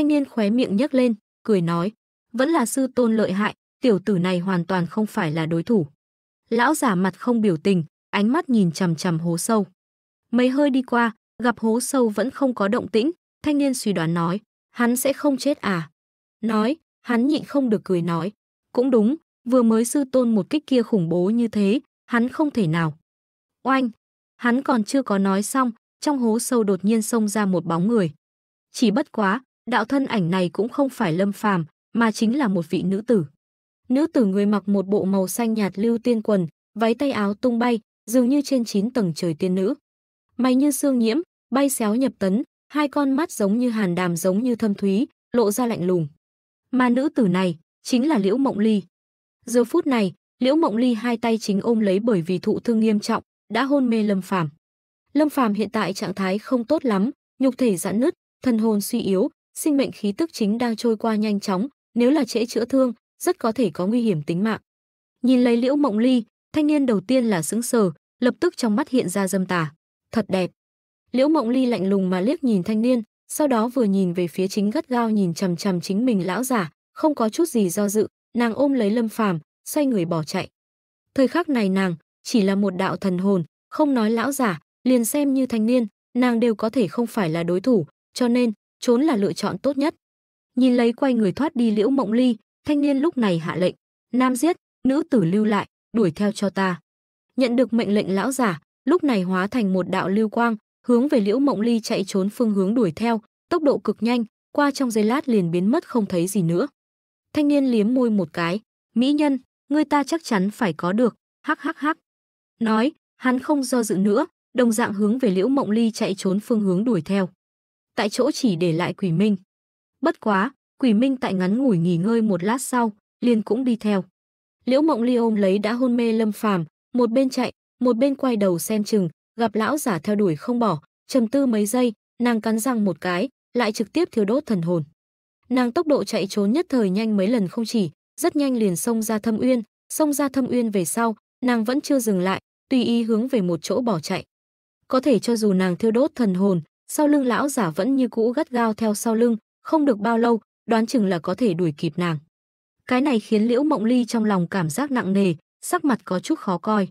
Thanh niên khóe miệng nhếch lên, cười nói, vẫn là sư tôn lợi hại, tiểu tử này hoàn toàn không phải là đối thủ. Lão giả mặt không biểu tình, ánh mắt nhìn chằm chằm hố sâu. Mấy hơi đi qua, gặp hố sâu vẫn không có động tĩnh, thanh niên suy đoán nói, hắn sẽ không chết à? Nói, hắn nhịn không được cười nói, cũng đúng, vừa mới sư tôn một kích kia khủng bố như thế, hắn không thể nào. Oanh, hắn còn chưa có nói xong, trong hố sâu đột nhiên xông ra một bóng người. Chỉ bất quá, đạo thân ảnh này cũng không phải lâm phàm, mà chính là một vị nữ tử. Nữ tử người mặc một bộ màu xanh nhạt lưu tiên quần, váy tay áo tung bay, dường như trên chín tầng trời tiên nữ. Mày như xương nhiễm, bay xéo nhập tấn, hai con mắt giống như hàn đàm giống như thâm thúy, lộ ra lạnh lùng. Mà nữ tử này chính là Liễu Mộng Ly. Giờ phút này, Liễu Mộng Ly hai tay chính ôm lấy bởi vì thụ thương nghiêm trọng, đã hôn mê Lâm Phàm. Lâm Phàm hiện tại trạng thái không tốt lắm, nhục thể giãn nứt, thân hồn suy yếu, sinh mệnh khí tức chính đang trôi qua nhanh chóng, nếu là trễ chữa thương, rất có thể có nguy hiểm tính mạng. Nhìn lấy Liễu Mộng Ly, thanh niên đầu tiên là sững sờ, lập tức trong mắt hiện ra dâm tà. Thật đẹp. Liễu Mộng Ly lạnh lùng mà liếc nhìn thanh niên, sau đó vừa nhìn về phía chính gắt gao nhìn chằm chằm chính mình lão giả, không có chút gì do dự, nàng ôm lấy Lâm Phàm, xoay người bỏ chạy. Thời khắc này nàng chỉ là một đạo thần hồn, không nói lão giả, liền xem như thanh niên, nàng đều có thể không phải là đối thủ, cho nên trốn là lựa chọn tốt nhất. Nhìn lấy quay người thoát đi Liễu Mộng Ly, thanh niên lúc này hạ lệnh, nam giết, nữ tử lưu lại, đuổi theo cho ta. Nhận được mệnh lệnh lão giả, lúc này hóa thành một đạo lưu quang, hướng về Liễu Mộng Ly chạy trốn phương hướng đuổi theo, tốc độ cực nhanh, qua trong giây lát liền biến mất không thấy gì nữa. Thanh niên liếm môi một cái, mỹ nhân, người ta chắc chắn phải có được, hắc hắc hắc. Nói, hắn không do dự nữa, đồng dạng hướng về Liễu Mộng Ly chạy trốn phương hướng đuổi theo tại chỗ chỉ để lại Quỷ Minh. Bất quá, Quỷ Minh tại ngắn ngủi nghỉ ngơi một lát sau, liền cũng đi theo. Liễu Mộng Ly ôm lấy đã hôn mê Lâm Phàm, một bên chạy, một bên quay đầu xem chừng, gặp lão giả theo đuổi không bỏ, trầm tư mấy giây, nàng cắn răng một cái, lại trực tiếp thiêu đốt thần hồn. Nàng tốc độ chạy trốn nhất thời nhanh mấy lần không chỉ, rất nhanh liền xông ra thâm uyên, xông ra thâm uyên về sau, nàng vẫn chưa dừng lại, tùy ý hướng về một chỗ bỏ chạy. Có thể cho dù nàng thiêu đốt thần hồn, sau lưng lão giả vẫn như cũ gắt gao theo sau lưng, không được bao lâu, đoán chừng là có thể đuổi kịp nàng. Cái này khiến Liễu Mộng Ly trong lòng cảm giác nặng nề, sắc mặt có chút khó coi.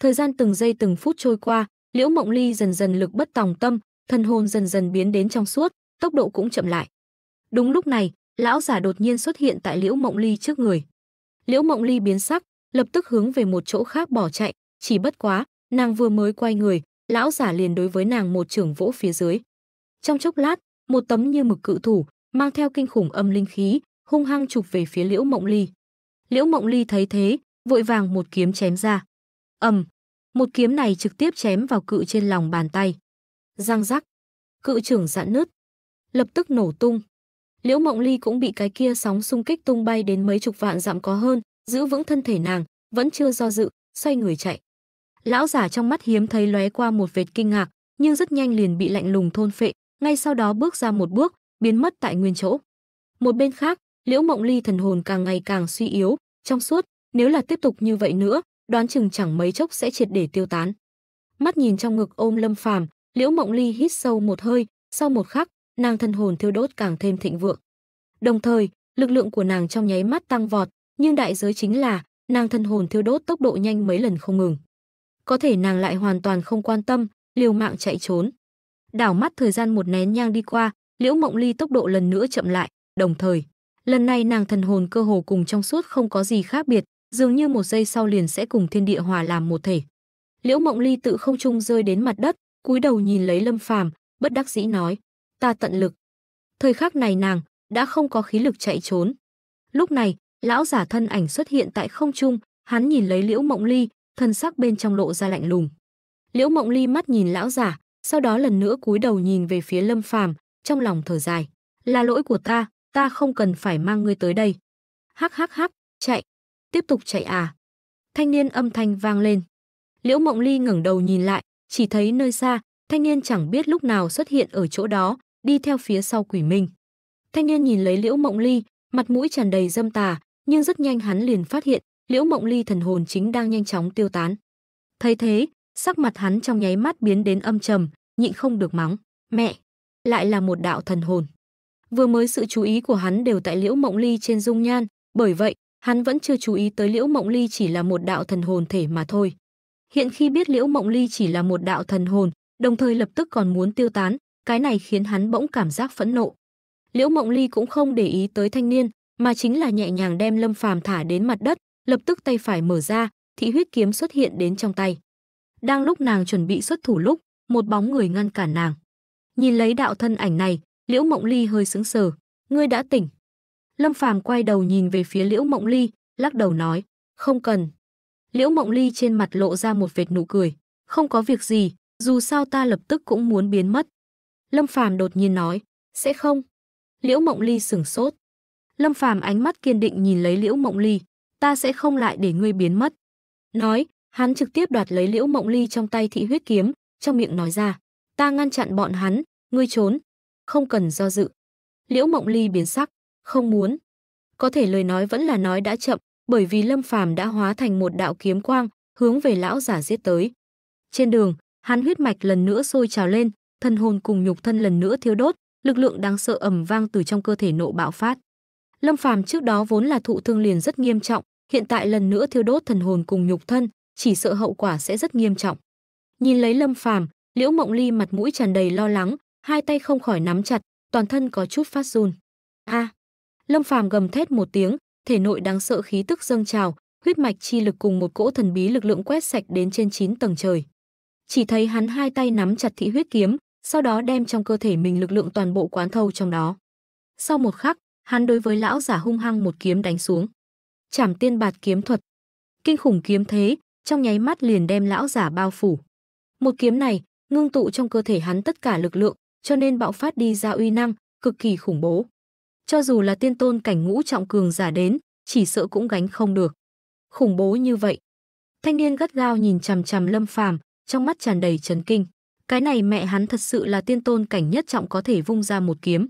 Thời gian từng giây từng phút trôi qua, Liễu Mộng Ly dần dần lực bất tòng tâm, thân hồn dần dần biến đến trong suốt, tốc độ cũng chậm lại. Đúng lúc này, lão giả đột nhiên xuất hiện tại Liễu Mộng Ly trước người. Liễu Mộng Ly biến sắc, lập tức hướng về một chỗ khác bỏ chạy, chỉ bất quá, nàng vừa mới quay người, lão giả liền đối với nàng một trưởng vỗ phía dưới. Trong chốc lát, một tấm như mực cự thủ, mang theo kinh khủng âm linh khí, hung hăng chụp về phía Liễu Mộng Ly. Liễu Mộng Ly thấy thế, vội vàng một kiếm chém ra. Ầm, một kiếm này trực tiếp chém vào cự trên lòng bàn tay. Răng rắc, cự trưởng giãn nứt, lập tức nổ tung. Liễu Mộng Ly cũng bị cái kia sóng xung kích tung bay đến mấy chục vạn dặm có hơn, giữ vững thân thể nàng, vẫn chưa do dự, xoay người chạy lão giả trong mắt hiếm thấy lóe qua một vệt kinh ngạc, nhưng rất nhanh liền bị lạnh lùng thôn phệ, ngay sau đó bước ra một bước, biến mất tại nguyên chỗ. Một bên khác, Liễu Mộng Ly thần hồn càng ngày càng suy yếu, trong suốt, nếu là tiếp tục như vậy nữa, đoán chừng chẳng mấy chốc sẽ triệt để tiêu tán. Mắt nhìn trong ngực ôm Lâm Phàm, Liễu Mộng Ly hít sâu một hơi, sau một khắc, nàng thần hồn thiêu đốt càng thêm thịnh vượng. Đồng thời, lực lượng của nàng trong nháy mắt tăng vọt, nhưng đại giới chính là nàng thần hồn thiêu đốt tốc độ nhanh mấy lần không ngừng có thể nàng lại hoàn toàn không quan tâm, liều mạng chạy trốn. Đảo mắt thời gian một nén nhang đi qua, Liễu Mộng Ly tốc độ lần nữa chậm lại, đồng thời, lần này nàng thần hồn cơ hồ cùng trong suốt không có gì khác biệt, dường như một giây sau liền sẽ cùng thiên địa hòa làm một thể. Liễu Mộng Ly tự không trung rơi đến mặt đất, cúi đầu nhìn lấy Lâm Phàm, bất đắc dĩ nói: "Ta tận lực." Thời khắc này nàng đã không có khí lực chạy trốn. Lúc này, lão giả thân ảnh xuất hiện tại không trung, hắn nhìn lấy Liễu Mộng Ly, thân sắc bên trong lộ ra lạnh lùng. Liễu Mộng Ly mắt nhìn lão giả, sau đó lần nữa cúi đầu nhìn về phía Lâm Phàm, trong lòng thở dài, là lỗi của ta, ta không cần phải mang ngươi tới đây. Hắc hắc hắc, chạy, tiếp tục chạy à. Thanh niên âm thanh vang lên. Liễu Mộng Ly ngẩng đầu nhìn lại, chỉ thấy nơi xa, thanh niên chẳng biết lúc nào xuất hiện ở chỗ đó, đi theo phía sau Quỷ Minh. Thanh niên nhìn lấy Liễu Mộng Ly, mặt mũi tràn đầy dâm tà, nhưng rất nhanh hắn liền phát hiện Liễu Mộng Ly thần hồn chính đang nhanh chóng tiêu tán. Thấy thế, sắc mặt hắn trong nháy mắt biến đến âm trầm, nhịn không được mắng, "Mẹ, lại là một đạo thần hồn." Vừa mới sự chú ý của hắn đều tại Liễu Mộng Ly trên dung nhan, bởi vậy, hắn vẫn chưa chú ý tới Liễu Mộng Ly chỉ là một đạo thần hồn thể mà thôi. Hiện khi biết Liễu Mộng Ly chỉ là một đạo thần hồn, đồng thời lập tức còn muốn tiêu tán, cái này khiến hắn bỗng cảm giác phẫn nộ. Liễu Mộng Ly cũng không để ý tới thanh niên, mà chính là nhẹ nhàng đem Lâm Phàm thả đến mặt đất, lập tức tay phải mở ra, thị huyết kiếm xuất hiện đến trong tay. Đang lúc nàng chuẩn bị xuất thủ lúc, một bóng người ngăn cản nàng. Nhìn lấy đạo thân ảnh này, Liễu Mộng Ly hơi sững sờ, "Ngươi đã tỉnh?" Lâm Phàm quay đầu nhìn về phía Liễu Mộng Ly, lắc đầu nói, "Không cần." Liễu Mộng Ly trên mặt lộ ra một vệt nụ cười, "Không có việc gì, dù sao ta lập tức cũng muốn biến mất." Lâm Phàm đột nhiên nói, "Sẽ không?" Liễu Mộng Ly sửng sốt. Lâm Phàm ánh mắt kiên định nhìn lấy Liễu Mộng Ly, ta sẽ không lại để ngươi biến mất. Nói, hắn trực tiếp đoạt lấy liễu mộng ly trong tay thị huyết kiếm, trong miệng nói ra, ta ngăn chặn bọn hắn, ngươi trốn, không cần do dự. Liễu mộng ly biến sắc, không muốn. Có thể lời nói vẫn là nói đã chậm, bởi vì lâm phàm đã hóa thành một đạo kiếm quang, hướng về lão giả giết tới. Trên đường, hắn huyết mạch lần nữa sôi trào lên, thân hồn cùng nhục thân lần nữa thiêu đốt, lực lượng đáng sợ ầm vang từ trong cơ thể nộ bạo phát. Lâm Phàm trước đó vốn là thụ thương liền rất nghiêm trọng, hiện tại lần nữa thiêu đốt thần hồn cùng nhục thân, chỉ sợ hậu quả sẽ rất nghiêm trọng. Nhìn lấy Lâm Phàm, Liễu Mộng Ly mặt mũi tràn đầy lo lắng, hai tay không khỏi nắm chặt, toàn thân có chút phát run. A! Lâm Phàm gầm thét một tiếng, thể nội đáng sợ khí tức dâng trào, huyết mạch chi lực cùng một cỗ thần bí lực lượng quét sạch đến trên 9 tầng trời. Chỉ thấy hắn hai tay nắm chặt thị huyết kiếm, sau đó đem trong cơ thể mình lực lượng toàn bộ quán thâu trong đó. Sau một khắc, hắn đối với lão giả hung hăng một kiếm đánh xuống. Chảm tiên bạt kiếm thuật. Kinh khủng kiếm thế, trong nháy mắt liền đem lão giả bao phủ. Một kiếm này, ngưng tụ trong cơ thể hắn tất cả lực lượng, cho nên bạo phát đi ra uy năng, cực kỳ khủng bố. Cho dù là tiên tôn cảnh ngũ trọng cường giả đến, chỉ sợ cũng gánh không được. Khủng bố như vậy. Thanh niên gắt gao nhìn chằm chằm Lâm Phàm, trong mắt tràn đầy chấn kinh. Cái này mẹ hắn thật sự là tiên tôn cảnh nhất trọng có thể vung ra một kiếm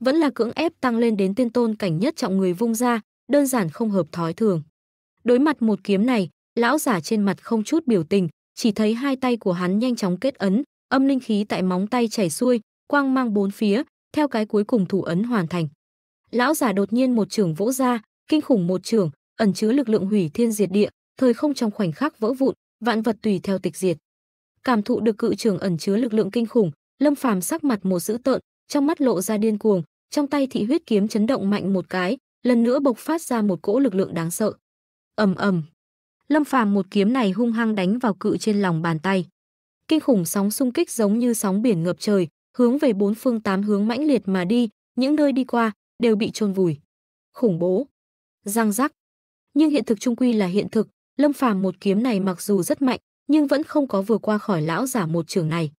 vẫn là cưỡng ép tăng lên đến tiên tôn cảnh nhất trọng người vung ra, đơn giản không hợp thói thường. Đối mặt một kiếm này, lão giả trên mặt không chút biểu tình, chỉ thấy hai tay của hắn nhanh chóng kết ấn, âm linh khí tại móng tay chảy xuôi, quang mang bốn phía, theo cái cuối cùng thủ ấn hoàn thành. Lão giả đột nhiên một trường vỗ ra, kinh khủng một trường, ẩn chứa lực lượng hủy thiên diệt địa, thời không trong khoảnh khắc vỡ vụn, vạn vật tùy theo tịch diệt. Cảm thụ được cự trường ẩn chứa lực lượng kinh khủng, Lâm Phàm sắc mặt một dữ tợn, trong mắt lộ ra điên cuồng, trong tay thị huyết kiếm chấn động mạnh một cái, lần nữa bộc phát ra một cỗ lực lượng đáng sợ. Ầm ầm. Lâm Phàm một kiếm này hung hăng đánh vào cự trên lòng bàn tay. Kinh khủng sóng xung kích giống như sóng biển ngập trời, hướng về bốn phương tám hướng mãnh liệt mà đi, những nơi đi qua đều bị chôn vùi. Khủng bố. Răng rắc. Nhưng hiện thực trung quy là hiện thực, Lâm Phàm một kiếm này mặc dù rất mạnh, nhưng vẫn không có vừa qua khỏi lão giả một trường này.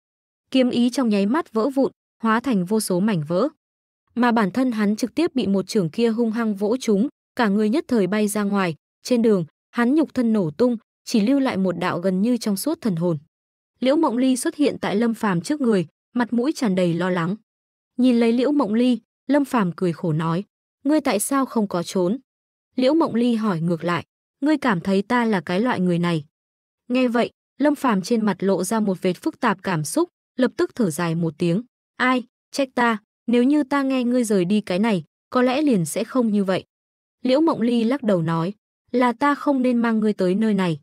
Kiếm ý trong nháy mắt vỡ vụn, hóa thành vô số mảnh vỡ. Mà bản thân hắn trực tiếp bị một trưởng kia hung hăng vỗ chúng, cả người nhất thời bay ra ngoài, trên đường, hắn nhục thân nổ tung, chỉ lưu lại một đạo gần như trong suốt thần hồn. Liễu Mộng Ly xuất hiện tại Lâm Phàm trước người, mặt mũi tràn đầy lo lắng. Nhìn lấy Liễu Mộng Ly, Lâm Phàm cười khổ nói: "Ngươi tại sao không có trốn?" Liễu Mộng Ly hỏi ngược lại: "Ngươi cảm thấy ta là cái loại người này?" Nghe vậy, Lâm Phàm trên mặt lộ ra một vệt phức tạp cảm xúc, lập tức thở dài một tiếng. Ai, trách ta, nếu như ta nghe ngươi rời đi cái này, có lẽ liền sẽ không như vậy. Liễu Mộng Ly lắc đầu nói, là ta không nên mang ngươi tới nơi này.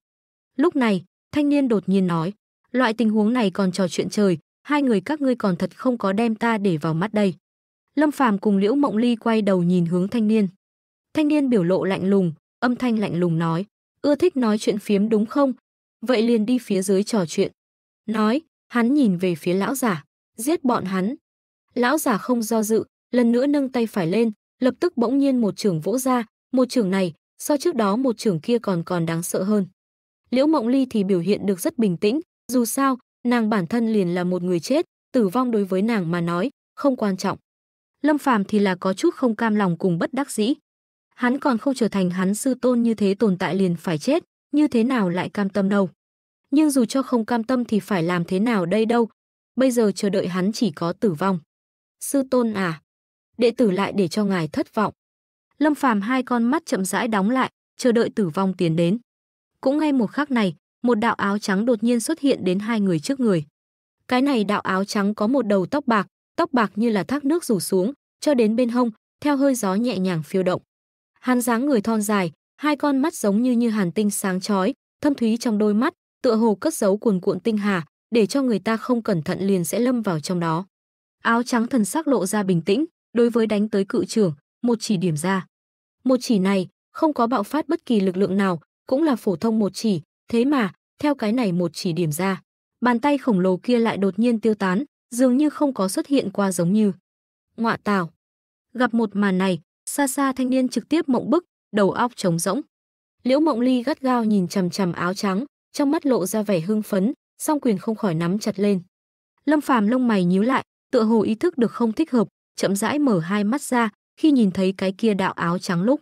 Lúc này, thanh niên đột nhiên nói, loại tình huống này còn trò chuyện trời, hai người các ngươi còn thật không có đem ta để vào mắt đây. Lâm Phàm cùng Liễu Mộng Ly quay đầu nhìn hướng thanh niên. Thanh niên biểu lộ lạnh lùng, âm thanh lạnh lùng nói, ưa thích nói chuyện phiếm đúng không? Vậy liền đi phía dưới trò chuyện. Nói, hắn nhìn về phía lão giả giết bọn hắn. Lão giả không do dự, lần nữa nâng tay phải lên, lập tức bỗng nhiên một trường vỗ ra, một trường này, so trước đó một trường kia còn còn đáng sợ hơn. Liễu Mộng Ly thì biểu hiện được rất bình tĩnh, dù sao, nàng bản thân liền là một người chết, tử vong đối với nàng mà nói, không quan trọng. Lâm Phàm thì là có chút không cam lòng cùng bất đắc dĩ. Hắn còn không trở thành hắn sư tôn như thế tồn tại liền phải chết, như thế nào lại cam tâm đâu. Nhưng dù cho không cam tâm thì phải làm thế nào đây đâu, bây giờ chờ đợi hắn chỉ có tử vong. Sư tôn à, đệ tử lại để cho ngài thất vọng. Lâm Phàm hai con mắt chậm rãi đóng lại, chờ đợi tử vong tiến đến. Cũng ngay một khắc này, một đạo áo trắng đột nhiên xuất hiện đến hai người trước người. Cái này đạo áo trắng có một đầu tóc bạc, tóc bạc như là thác nước rủ xuống, cho đến bên hông, theo hơi gió nhẹ nhàng phiêu động. hàn dáng người thon dài, hai con mắt giống như như hàn tinh sáng chói, thâm thúy trong đôi mắt, tựa hồ cất giấu cuồn cuộn tinh hà, để cho người ta không cẩn thận liền sẽ lâm vào trong đó. Áo trắng thần sắc lộ ra bình tĩnh, đối với đánh tới cự trưởng, một chỉ điểm ra. Một chỉ này, không có bạo phát bất kỳ lực lượng nào, cũng là phổ thông một chỉ, thế mà, theo cái này một chỉ điểm ra. Bàn tay khổng lồ kia lại đột nhiên tiêu tán, dường như không có xuất hiện qua giống như. Ngoạ tào. Gặp một màn này, xa xa thanh niên trực tiếp mộng bức, đầu óc trống rỗng. Liễu Mộng Ly gắt gao nhìn chằm chằm áo trắng, trong mắt lộ ra vẻ hưng phấn, song quyền không khỏi nắm chặt lên. Lâm Phàm lông mày nhíu lại, tựa hồ ý thức được không thích hợp, chậm rãi mở hai mắt ra, khi nhìn thấy cái kia đạo áo trắng lúc.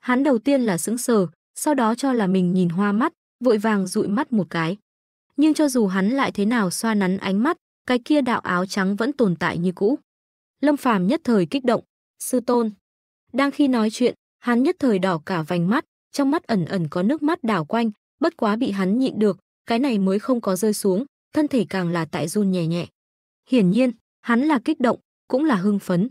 Hắn đầu tiên là sững sờ, sau đó cho là mình nhìn hoa mắt, vội vàng dụi mắt một cái. Nhưng cho dù hắn lại thế nào xoa nắn ánh mắt, cái kia đạo áo trắng vẫn tồn tại như cũ. Lâm Phàm nhất thời kích động, sư tôn. Đang khi nói chuyện, hắn nhất thời đỏ cả vành mắt, trong mắt ẩn ẩn có nước mắt đảo quanh, bất quá bị hắn nhịn được, cái này mới không có rơi xuống, thân thể càng là tại run nhẹ nhẹ. Hiển nhiên, hắn là kích động, cũng là hưng phấn.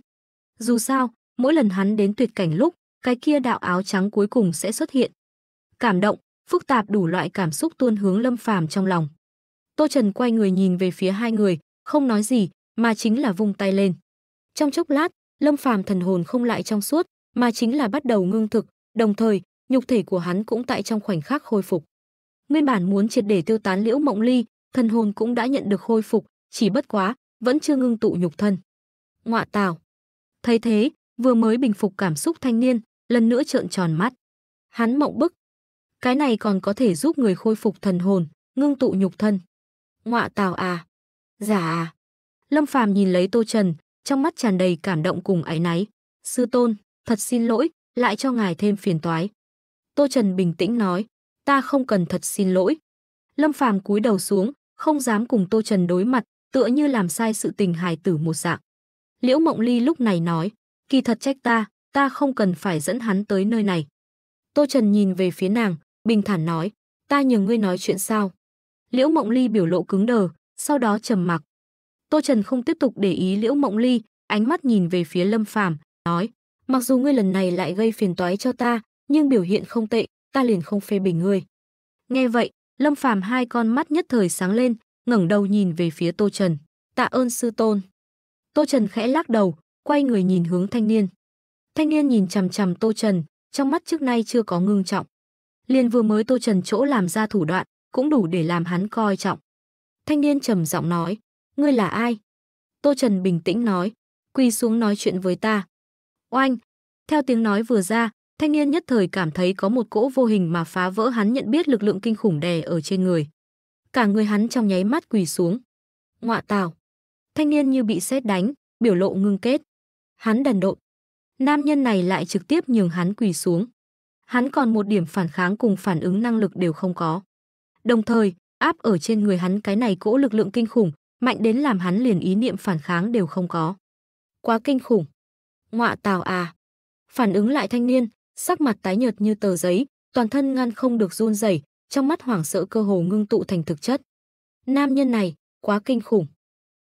Dù sao, mỗi lần hắn đến tuyệt cảnh lúc, cái kia đạo áo trắng cuối cùng sẽ xuất hiện. Cảm động, phức tạp đủ loại cảm xúc tuôn hướng Lâm Phàm trong lòng. Tô Trần quay người nhìn về phía hai người, không nói gì, mà chính là vung tay lên. Trong chốc lát, Lâm Phàm thần hồn không lại trong suốt, mà chính là bắt đầu ngưng thực, đồng thời, nhục thể của hắn cũng tại trong khoảnh khắc khôi phục. Nguyên bản muốn triệt để tiêu tán Liễu Mộng Ly, thân hồn cũng đã nhận được khôi phục, chỉ bất quá vẫn chưa ngưng tụ nhục thân. Ngọa Tào. Thấy thế, vừa mới bình phục cảm xúc thanh niên, lần nữa trợn tròn mắt. Hắn mộng bức. Cái này còn có thể giúp người khôi phục thần hồn, ngưng tụ nhục thân. Ngọa Tào à? Giả dạ à? Lâm Phàm nhìn lấy Tô Trần, trong mắt tràn đầy cảm động cùng áy náy. Sư tôn, thật xin lỗi, lại cho ngài thêm phiền toái. Tô Trần bình tĩnh nói ta không cần thật xin lỗi. Lâm Phàm cúi đầu xuống, không dám cùng Tô Trần đối mặt, tựa như làm sai sự tình hài tử một dạng. Liễu Mộng Ly lúc này nói, kỳ thật trách ta, ta không cần phải dẫn hắn tới nơi này. Tô Trần nhìn về phía nàng, bình thản nói, ta nhờ ngươi nói chuyện sao. Liễu Mộng Ly biểu lộ cứng đờ, sau đó trầm mặc. Tô Trần không tiếp tục để ý Liễu Mộng Ly, ánh mắt nhìn về phía Lâm Phàm, nói, mặc dù ngươi lần này lại gây phiền toái cho ta, nhưng biểu hiện không tệ, ta liền không phê bình ngươi. Nghe vậy, Lâm Phàm hai con mắt nhất thời sáng lên, ngẩng đầu nhìn về phía Tô Trần, tạ ơn sư tôn. Tô Trần khẽ lắc đầu, quay người nhìn hướng thanh niên. Thanh niên nhìn chằm chằm Tô Trần, trong mắt trước nay chưa có ngưng trọng. Liền vừa mới Tô Trần chỗ làm ra thủ đoạn, cũng đủ để làm hắn coi trọng. Thanh niên trầm giọng nói, ngươi là ai? Tô Trần bình tĩnh nói, quỳ xuống nói chuyện với ta. Oanh! Theo tiếng nói vừa ra, Thanh niên nhất thời cảm thấy có một cỗ vô hình mà phá vỡ hắn nhận biết lực lượng kinh khủng đè ở trên người. Cả người hắn trong nháy mắt quỳ xuống. Ngọa tào. Thanh niên như bị sét đánh, biểu lộ ngưng kết. Hắn đần độn. Nam nhân này lại trực tiếp nhường hắn quỳ xuống. Hắn còn một điểm phản kháng cùng phản ứng năng lực đều không có. Đồng thời, áp ở trên người hắn cái này cỗ lực lượng kinh khủng, mạnh đến làm hắn liền ý niệm phản kháng đều không có. Quá kinh khủng. Ngọa tào à. Phản ứng lại thanh niên, sắc mặt tái nhợt như tờ giấy, toàn thân ngăn không được run rẩy, trong mắt hoảng sợ cơ hồ ngưng tụ thành thực chất. Nam nhân này, quá kinh khủng.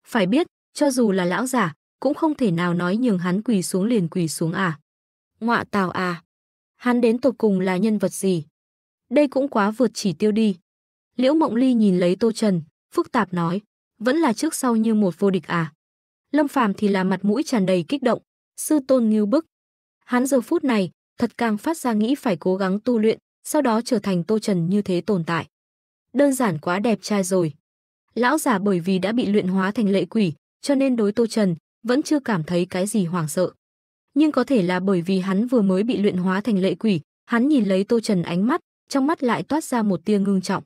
Phải biết, cho dù là lão giả, cũng không thể nào nói nhường hắn quỳ xuống liền quỳ xuống à. Ngọa tào à. Hắn đến tột cùng là nhân vật gì? Đây cũng quá vượt chỉ tiêu đi. Liễu Mộng Ly nhìn lấy Tô Trần, phức tạp nói, vẫn là trước sau như một vô địch à. Lâm Phàm thì là mặt mũi tràn đầy kích động, sư tôn nghiêu bức. Hắn giờ phút này, thật càng phát ra nghĩ phải cố gắng tu luyện, sau đó trở thành Tô Trần như thế tồn tại. Đơn giản quá đẹp trai rồi. Lão giả bởi vì đã bị luyện hóa thành lệ quỷ, cho nên đối Tô Trần vẫn chưa cảm thấy cái gì hoảng sợ. Nhưng có thể là bởi vì hắn vừa mới bị luyện hóa thành lệ quỷ, hắn nhìn lấy Tô Trần ánh mắt, trong mắt lại toát ra một tia ngưng trọng.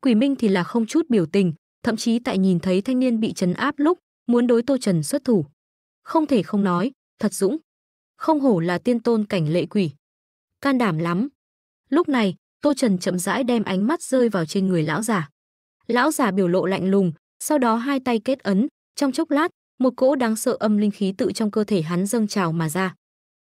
Quỷ Minh thì là không chút biểu tình, thậm chí tại nhìn thấy thanh niên bị trấn áp lúc, muốn đối Tô Trần xuất thủ. Không thể không nói, thật dũng không hổ là tiên tôn cảnh lệ quỷ. Can đảm lắm. Lúc này, Tô Trần chậm rãi đem ánh mắt rơi vào trên người lão giả. Lão giả biểu lộ lạnh lùng, sau đó hai tay kết ấn, trong chốc lát, một cỗ đáng sợ âm linh khí tự trong cơ thể hắn dâng trào mà ra.